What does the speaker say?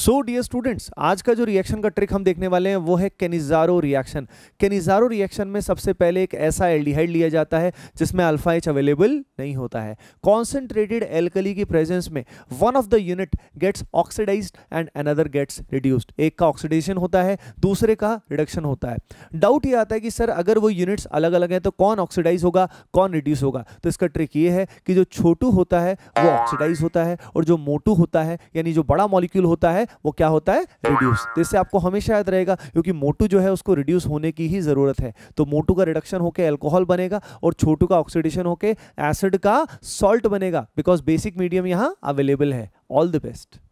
so dear students आज का जो रिएक्शन का ट्रिक हम देखने वाले हैं वो है केनिजारो रिएक्शन केनिजारो रिएक्शन में सबसे पहले एक ऐसा एल्डिहाइड लिया जाता है जिसमें अल्फा एच अवेलेबल नहीं होता है कॉन्सेंट्रेटेड एल्कली की प्रेजेंस में one of the unit gets oxidise and another gets reduced एक का ऑक्सीडेशन होता है दूसरे का रिडक्शन होता है डाउट ये आता है कि सर अगर वो यूनिट्स अलग अलग हैं तो कौन ऑक्सीडाइज होगा कौन रिड्यूस होगा तो इसका ट्रिक ये है कि जो छोटू होता है वो ऑक्सीडाइज होता है और जो मोटू होता है यानी जो बड़ा मॉलिक्यूल होता है है वो क्या होता है रिड्यूस तो इससे आपको हमेशा याद रहेगा क्योंकि मोटू जो है उसको रिड्यूस होने की ही ज़रूरत है तो मोटू का रिडक्शन होकर एल्कोहल बनेगा और छोटू का ऑक्सीडेशन होकर एसिड का सॉल्ट बनेगा बिकॉज बेसिक मीडियम यहाँ अवेलेबल है ऑल द बेस्ट